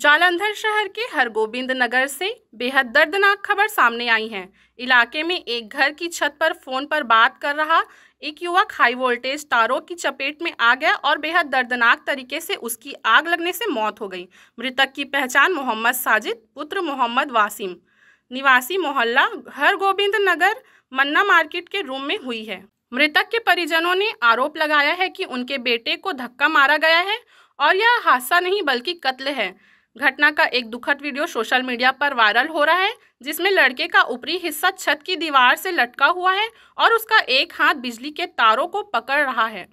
जालंधर शहर के हरगोबिंद नगर से बेहद दर्दनाक खबर सामने आई है इलाके में एक घर की छत पर फोन पर बात कर रहा एक युवक हाई वोल्टेज तारों की चपेट में आ गया और बेहद दर्दनाक तरीके से उसकी आग लगने से मौत हो गई मृतक की पहचान मोहम्मद साजिद पुत्र मोहम्मद वासिम निवासी मोहल्ला हरगोबिंद नगर मन्ना मार्केट के रूम में हुई है मृतक के परिजनों ने आरोप लगाया है कि उनके बेटे को धक्का मारा गया है और यह हादसा नहीं बल्कि कत्ल है घटना का एक दुखद वीडियो सोशल मीडिया पर वायरल हो रहा है जिसमें लड़के का ऊपरी हिस्सा छत की दीवार से लटका हुआ है और उसका एक हाथ बिजली के तारों को पकड़ रहा है